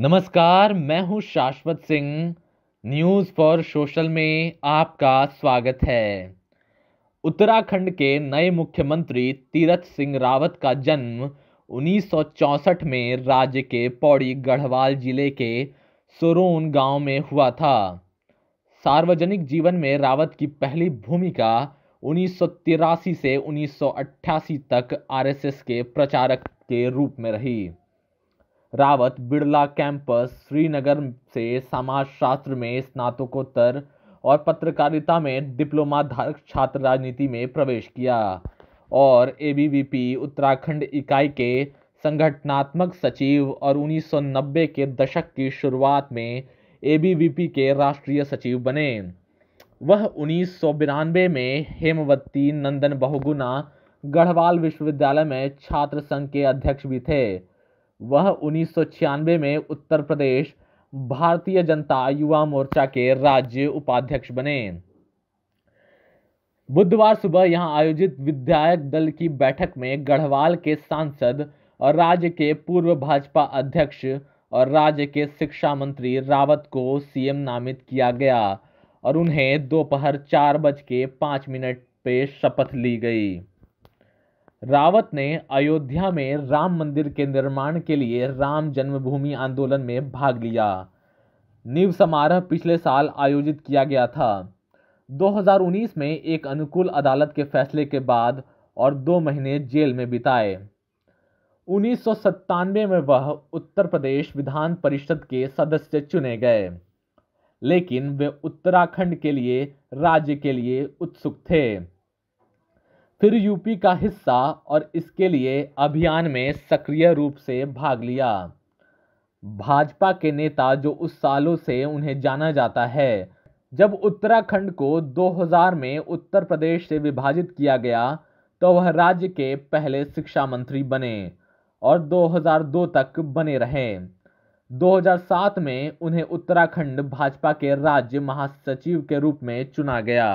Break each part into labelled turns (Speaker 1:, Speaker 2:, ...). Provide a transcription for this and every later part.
Speaker 1: नमस्कार मैं हूं शाश्वत सिंह न्यूज़ फॉर सोशल में आपका स्वागत है उत्तराखंड के नए मुख्यमंत्री तीरथ सिंह रावत का जन्म 1964 में राज्य के पौड़ी गढ़वाल जिले के सोरोन गांव में हुआ था सार्वजनिक जीवन में रावत की पहली भूमिका उन्नीस से उन्नीस तक आरएसएस के प्रचारक के रूप में रही रावत बिड़ला कैंपस श्रीनगर से समाजशास्त्र में स्नातकोत्तर और पत्रकारिता में डिप्लोमा धारक छात्र राजनीति में प्रवेश किया और ए उत्तराखंड इकाई के संगठनात्मक सचिव और 1990 के दशक की शुरुआत में ए के राष्ट्रीय सचिव बने वह उन्नीस में हेमवती नंदन बहुगुना गढ़वाल विश्वविद्यालय में छात्र संघ के अध्यक्ष भी थे वह उन्नीस में उत्तर प्रदेश भारतीय जनता युवा मोर्चा के राज्य उपाध्यक्ष बने बुधवार सुबह यहां आयोजित विधायक दल की बैठक में गढ़वाल के सांसद और राज्य के पूर्व भाजपा अध्यक्ष और राज्य के शिक्षा मंत्री रावत को सीएम नामित किया गया और उन्हें दोपहर चार बज के पाँच मिनट पे शपथ ली गई रावत ने अयोध्या में राम मंदिर के निर्माण के लिए राम जन्मभूमि आंदोलन में भाग लिया निव समारोह पिछले साल आयोजित किया गया था 2019 में एक अनुकूल अदालत के फैसले के बाद और दो महीने जेल में बिताए उन्नीस में वह उत्तर प्रदेश विधान परिषद के सदस्य चुने गए लेकिन वे उत्तराखंड के लिए राज्य के लिए उत्सुक थे फिर यूपी का हिस्सा और इसके लिए अभियान में सक्रिय रूप से भाग लिया भाजपा के नेता जो उस सालों से उन्हें जाना जाता है जब उत्तराखंड को 2000 में उत्तर प्रदेश से विभाजित किया गया तो वह राज्य के पहले शिक्षा मंत्री बने और 2002 तक बने रहे 2007 में उन्हें उत्तराखंड भाजपा के राज्य महासचिव के रूप में चुना गया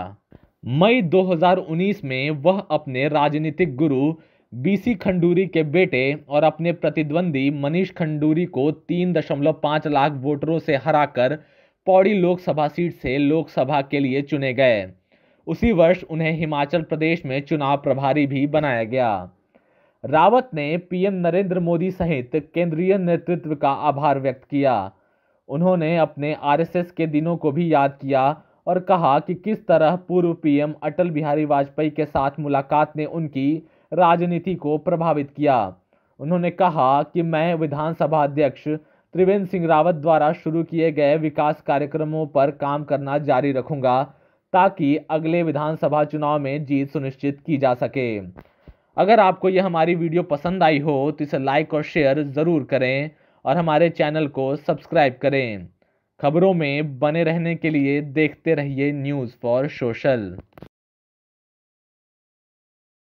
Speaker 1: मई 2019 में वह अपने राजनीतिक गुरु बीसी खंडूरी के बेटे और अपने प्रतिद्वंदी मनीष खंडूरी को 3.5 लाख वोटरों से हराकर पौड़ी लोकसभा सीट से लोकसभा के लिए चुने गए उसी वर्ष उन्हें हिमाचल प्रदेश में चुनाव प्रभारी भी बनाया गया रावत ने पीएम नरेंद्र मोदी सहित केंद्रीय नेतृत्व का आभार व्यक्त किया उन्होंने अपने आरएसएस के दिनों को भी याद किया और कहा कि किस तरह पूर्व पीएम अटल बिहारी वाजपेयी के साथ मुलाकात ने उनकी राजनीति को प्रभावित किया उन्होंने कहा कि मैं विधानसभा अध्यक्ष त्रिवेंद्र सिंह रावत द्वारा शुरू किए गए विकास कार्यक्रमों पर काम करना जारी रखूंगा ताकि अगले विधानसभा चुनाव में जीत सुनिश्चित की जा सके अगर आपको यह हमारी वीडियो पसंद आई हो तो इसे लाइक और शेयर ज़रूर करें और हमारे चैनल को सब्सक्राइब करें खबरों में बने रहने के लिए देखते रहिए न्यूज़ फॉर सोशल